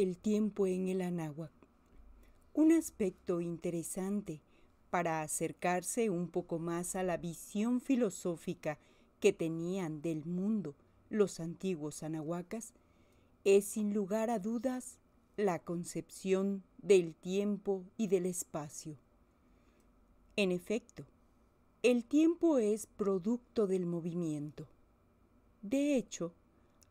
El tiempo en el Anáhuac. Un aspecto interesante para acercarse un poco más a la visión filosófica que tenían del mundo los antiguos anahuacas es sin lugar a dudas la concepción del tiempo y del espacio. En efecto, el tiempo es producto del movimiento. De hecho,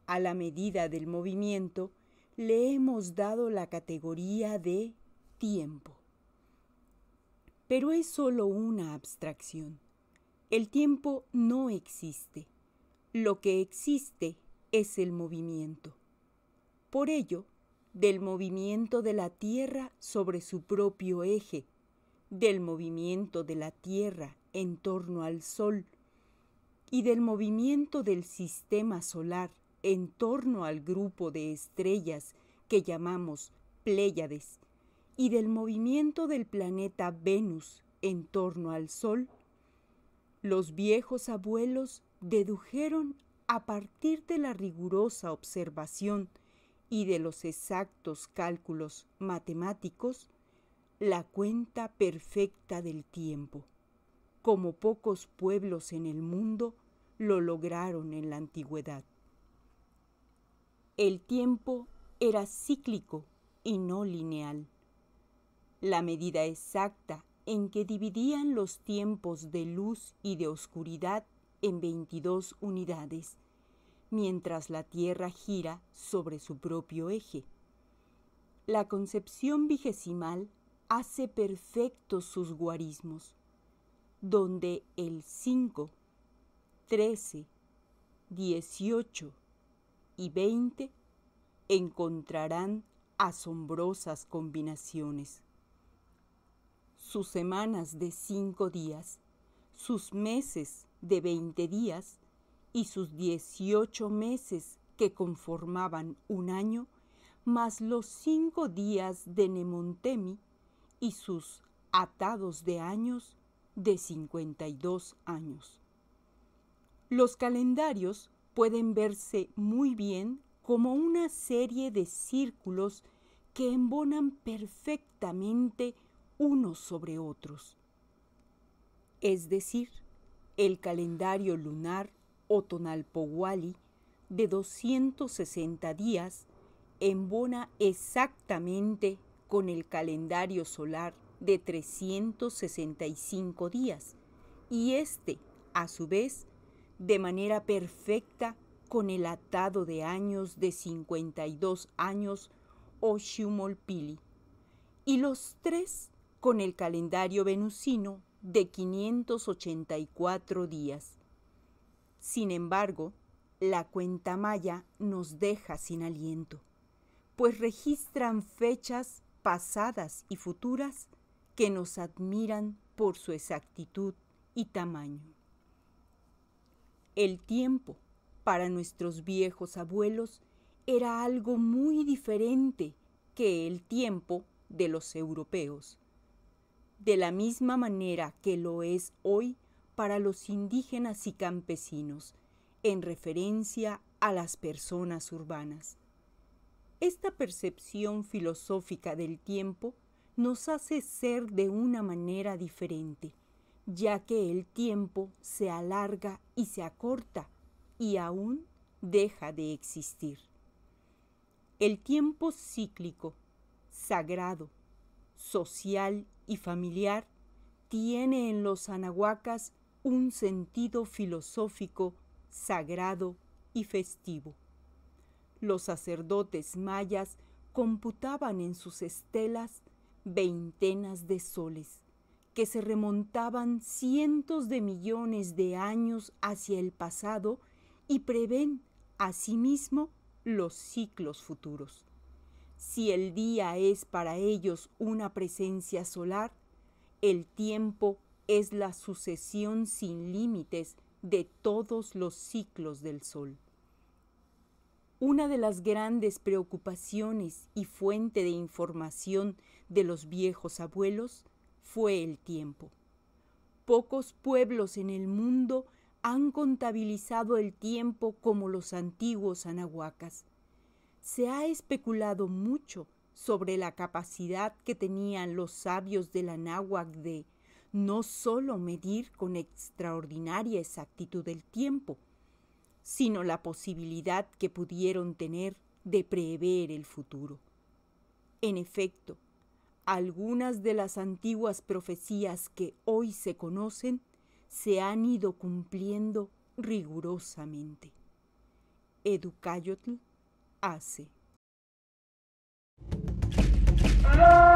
a la medida del movimiento, le hemos dado la categoría de tiempo. Pero es solo una abstracción. El tiempo no existe. Lo que existe es el movimiento. Por ello, del movimiento de la Tierra sobre su propio eje, del movimiento de la Tierra en torno al Sol y del movimiento del sistema solar en torno al grupo de estrellas que llamamos Pléyades y del movimiento del planeta Venus en torno al Sol, los viejos abuelos dedujeron a partir de la rigurosa observación y de los exactos cálculos matemáticos la cuenta perfecta del tiempo, como pocos pueblos en el mundo lo lograron en la antigüedad. El tiempo era cíclico y no lineal. La medida exacta en que dividían los tiempos de luz y de oscuridad en 22 unidades, mientras la Tierra gira sobre su propio eje. La concepción vigesimal hace perfectos sus guarismos, donde el 5, 13, 18, y 20 encontrarán asombrosas combinaciones. Sus semanas de cinco días, sus meses de veinte días y sus dieciocho meses que conformaban un año, más los cinco días de Nemontemi y sus atados de años de 52 años. Los calendarios pueden verse muy bien como una serie de círculos que embonan perfectamente unos sobre otros. Es decir, el calendario lunar o Tonalpohuali de 260 días embona exactamente con el calendario solar de 365 días y este, a su vez, de manera perfecta con el atado de años de 52 años o Shumolpili, y los tres con el calendario venusino de 584 días. Sin embargo, la cuenta maya nos deja sin aliento, pues registran fechas pasadas y futuras que nos admiran por su exactitud y tamaño. El tiempo para nuestros viejos abuelos era algo muy diferente que el tiempo de los europeos. De la misma manera que lo es hoy para los indígenas y campesinos, en referencia a las personas urbanas. Esta percepción filosófica del tiempo nos hace ser de una manera diferente ya que el tiempo se alarga y se acorta y aún deja de existir. El tiempo cíclico, sagrado, social y familiar tiene en los anahuacas un sentido filosófico, sagrado y festivo. Los sacerdotes mayas computaban en sus estelas veintenas de soles que se remontaban cientos de millones de años hacia el pasado y prevén asimismo los ciclos futuros. Si el día es para ellos una presencia solar, el tiempo es la sucesión sin límites de todos los ciclos del Sol. Una de las grandes preocupaciones y fuente de información de los viejos abuelos fue el tiempo. Pocos pueblos en el mundo han contabilizado el tiempo como los antiguos anahuacas. Se ha especulado mucho sobre la capacidad que tenían los sabios del anáhuac de no sólo medir con extraordinaria exactitud el tiempo, sino la posibilidad que pudieron tener de prever el futuro. En efecto, algunas de las antiguas profecías que hoy se conocen se han ido cumpliendo rigurosamente. Educayotl hace. ¡Ah!